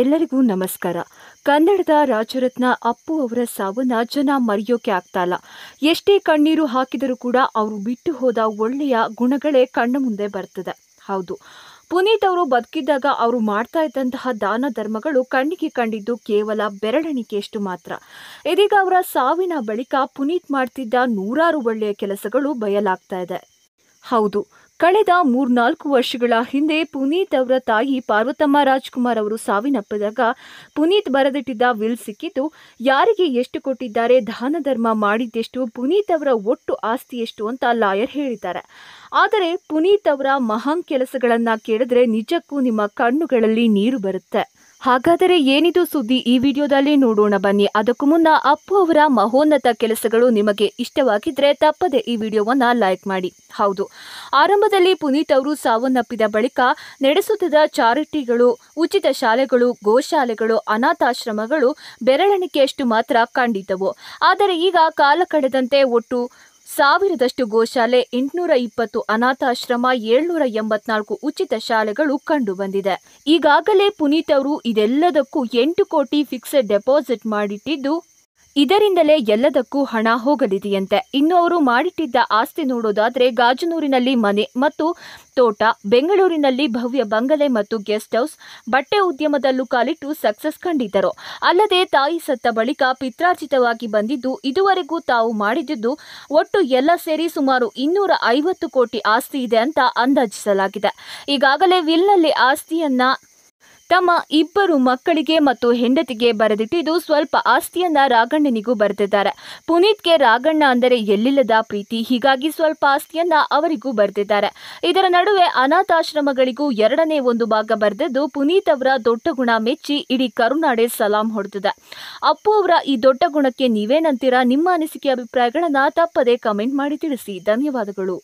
ಎಲ್ಲರಿಗೂ ನಮಸ್ಕಾರ ಕನ್ನಡದ ರಾಜರತ್ನ ಅಪ್ಪು ಅವರ ಸಾವನ್ನ ಜನ ಮರೆಯೋಕೆ ಇಲ್ಲ ಎಷ್ಟೇ ಕಣ್ಣೀರು ಹಾಕಿದರೂ ಕೂಡ ಅವರು ಬಿಟ್ಟು ಹೋದ ಒಳ್ಳೆಯ ಗುಣಗಳೇ ಕಣ್ಣು ಮುಂದೆ ಬರ್ತದೆ ಹೌದು ಪುನೀತ್ ಅವರು ಬದುಕಿದ್ದಾಗ ಅವರು ಮಾಡ್ತಾ ಇದ್ದಂತಹ ದಾನ ಧರ್ಮಗಳು ಕಣ್ಣಿಗೆ ಕಂಡಿದ್ದು ಕೇವಲ ಬೆರಳೆಣಿಕೆಯಷ್ಟು ಮಾತ್ರ ಇದೀಗ ಅವರ ಸಾವಿನ ಬಳಿಕ ಪುನೀತ್ ಮಾಡ್ತಿದ್ದ ನೂರಾರು ಒಳ್ಳೆಯ ಕೆಲಸಗಳು ಬಯಲಾಗ್ತಾ ಇದೆ ಹೌದು ಕಳೆದ ಮೂರ್ನಾಲ್ಕು ವರ್ಷಗಳ ಹಿಂದೆ ಪುನೀತ್ ಅವರ ತಾಯಿ ಪಾರ್ವತಮ್ಮ ರಾಜ್ಕುಮಾರ್ ಅವರು ಸಾವಿನಪ್ಪಿದಾಗ ಪುನೀತ್ ಬರೆದಿಟ್ಟಿದ್ದ ವಿಲ್ ಸಿಕ್ಕಿದ್ದು ಯಾರಿಗೆ ಎಷ್ಟು ಕೊಟ್ಟಿದ್ದಾರೆ ದಾನ ಧರ್ಮ ಮಾಡಿದ್ದೆಷ್ಟು ಪುನೀತ್ ಅವರ ಒಟ್ಟು ಆಸ್ತಿ ಎಷ್ಟು ಅಂತ ಲಾಯರ್ ಹೇಳಿದ್ದಾರೆ ಆದರೆ ಪುನೀತ್ ಅವರ ಮಹಾನ್ ಕೆಲಸಗಳನ್ನು ಕೇಳಿದ್ರೆ ನಿಜಕ್ಕೂ ನಿಮ್ಮ ಕಣ್ಣುಗಳಲ್ಲಿ ನೀರು ಬರುತ್ತೆ ಹಾಗಾದರೆ ಏನಿದು ಸುದ್ದಿ ಈ ವಿಡಿಯೋದಲ್ಲಿ ನೋಡೋಣ ಬನ್ನಿ ಅದಕ್ಕೂ ಮುನ್ನ ಅಪ್ಪು ಅವರ ಮಹೋನ್ನತ ಕೆಲಸಗಳು ನಿಮಗೆ ಇಷ್ಟವಾಗಿದ್ರೆ ತಪ್ಪದೆ ಈ ವಿಡಿಯೋವನ್ನು ಲೈಕ್ ಮಾಡಿ ಹೌದು ಆರಂಭದಲ್ಲಿ ಪುನೀತ್ ಅವರು ಸಾವನ್ನಪ್ಪಿದ ಬಳಿಕ ನಡೆಸುತ್ತಿದ್ದ ಚಾರಿಟಿಗಳು ಉಚಿತ ಶಾಲೆಗಳು ಗೋಶಾಲೆಗಳು ಅನಾಥಾಶ್ರಮಗಳು ಬೆರಳೆಣಿಕೆಯಷ್ಟು ಮಾತ್ರ ಕಂಡಿದ್ದವು ಆದರೆ ಈಗ ಕಾಲ ಕಳೆದಂತೆ ಒಟ್ಟು ಸಾವಿರದಷ್ಟು ಗೋಶಾಲೆ ಎಂಟುನೂರ ಇಪ್ಪತ್ತು ಅನಾಥಾಶ್ರಮ ಏಳ್ನೂರ ಎಂಬತ್ನಾಲ್ಕು ಉಚಿತ ಶಾಲೆಗಳು ಕಂಡುಬಂದಿದೆ ಈಗಾಗಲೇ ಪುನೀತ್ ಅವರು ಇದೆಲ್ಲದಕ್ಕೂ ಎಂಟು ಕೋಟಿ ಫಿಕ್ಸೆಡ್ ಡೆಪಾಸಿಟ್ ಮಾಡಿಟ್ಟಿದ್ದು ಇದರಿಂದಲೇ ಎಲ್ಲದಕ್ಕೂ ಹಣ ಹೋಗಲಿದೆಯಂತೆ ಇನ್ನು ಅವರು ಮಾಡಿಟ್ಟಿದ್ದ ಆಸ್ತಿ ನೋಡೋದಾದರೆ ಗಾಜನೂರಿನಲ್ಲಿ ಮನೆ ಮತ್ತು ತೋಟ ಬೆಂಗಳೂರಿನಲ್ಲಿ ಭವ್ಯ ಬಂಗಲೆ ಮತ್ತು ಗೆಸ್ಟ್ ಹೌಸ್ ಬಟ್ಟೆ ಉದ್ಯಮದಲ್ಲೂ ಕಾಲಿಟ್ಟು ಸಕ್ಸಸ್ ಕಂಡಿದ್ದರು ಅಲ್ಲದೆ ತಾಯಿ ಸತ್ತ ಬಳಿಕ ಪಿತ್ರಾರ್ಜಿತವಾಗಿ ಬಂದಿದ್ದು ಇದುವರೆಗೂ ತಾವು ಮಾಡಿದ್ದು ಒಟ್ಟು ಎಲ್ಲ ಸೇರಿ ಸುಮಾರು ಇನ್ನೂರ ಐವತ್ತು ಕೋಟಿ ಆಸ್ತಿ ಇದೆ ಅಂತ ಅಂದಾಜಿಸಲಾಗಿದೆ ಈಗಾಗಲೇ ವಿಲ್ನಲ್ಲಿ ಆಸ್ತಿಯನ್ನ ತಮ್ಮ ಇಬ್ಬರು ಮಕ್ಕಳಿಗೆ ಮತ್ತು ಹೆಂಡತಿಗೆ ಬರೆದಿಟ್ಟಿದ್ದು ಸ್ವಲ್ಪ ಆಸ್ತಿಯನ್ನ ರಾಗಣ್ಣನಿಗೂ ಬರೆದಿದ್ದಾರೆ ಪುನೀತ್ಗೆ ರಾಗಣ್ಣ ಅಂದರೆ ಎಲ್ಲಿಲ್ಲದ ಪ್ರೀತಿ ಹೀಗಾಗಿ ಸ್ವಲ್ಪ ಆಸ್ತಿಯನ್ನ ಅವರಿಗೂ ಬರೆದಿದ್ದಾರೆ ಇದರ ನಡುವೆ ಅನಾಥಾಶ್ರಮಗಳಿಗೂ ಎರಡನೇ ಒಂದು ಭಾಗ ಬರೆದಿದ್ದು ಪುನೀತ್ ಅವರ ದೊಡ್ಡ ಗುಣ ಮೆಚ್ಚಿ ಇಡೀ ಕರುನಾಡೆ ಸಲಾಂ ಹೊಡೆದಿದೆ ಅಪ್ಪು ಅವರ ಈ ದೊಡ್ಡ ಗುಣಕ್ಕೆ ನೀವೇನಂತೀರಾ ನಿಮ್ಮ ಅನಿಸಿಕೆ ಅಭಿಪ್ರಾಯಗಳನ್ನು ತಪ್ಪದೇ ಕಮೆಂಟ್ ಮಾಡಿ ತಿಳಿಸಿ ಧನ್ಯವಾದಗಳು